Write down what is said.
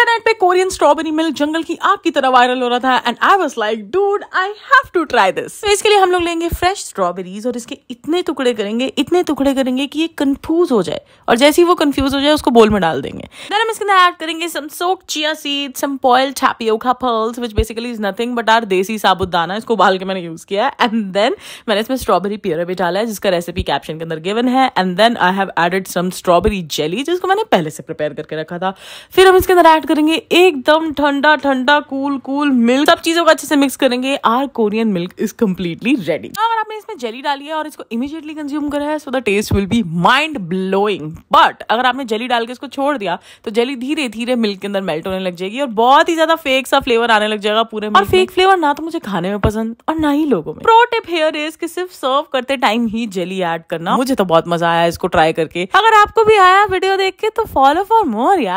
internet पे Korean strawberry milk जंगल की आग की तरह वायरल हो रहा था and I was like dude I have to try this तो इसके लिए हम लोग लेंगे फ्रेश स्ट्रॉबेरीज और इसके इतने टुकड़े करेंगे इतने टुकड़े करेंगे कि ये कंफ्यूज हो जाए और जैसे ही वो कंफ्यूज हो जाए उसको बोल में डाल देंगे देन हम इसके अंदर ऐड करेंगे some soak chia seed some boil tapioca pearls which basically is nothing but our desi साबुत दाना इसको उबाल के मैंने यूज किया है एंड देन मैंने इसमें स्ट्रॉबेरी प्योरे भी डाला है जिसका रेसिपी कैप्शन के अंदर गिवन है and then I have added some strawberry jelly जिसको मैंने पहले से प्रिपेयर करके रखा था फिर हम इसके अंदर ऐड करेंगे एकदम ठंडा ठंडा कूल कूल मिल्क सब चीजों को अच्छे से मिक्स करेंगे our Korean milk is completely ready अगर आपने इसमें जेली डाली है और इसको इमीजिएटली कंज्यूम करा है so the taste will be mind blowing but अगर आपने जेली डाल के इसको छोड़ दिया तो जेली धीरे धीरे मिल्क के अंदर मेल्ट होने लग जाएगी और बहुत ही ज्यादा फेक सा फ्लेवर आने लग जाएगा पूरे और फेक फ्लेवर ना तो मुझे खाने में पसंद और ना ही लोगों में प्रो हेयर इज की सिर्फ सर्व करते टाइम ही जेली एड करना मुझे तो बहुत मजा आया इसको ट्राई करके अगर आपको भी आया वीडियो देख के तो फॉलो फॉर मोर यार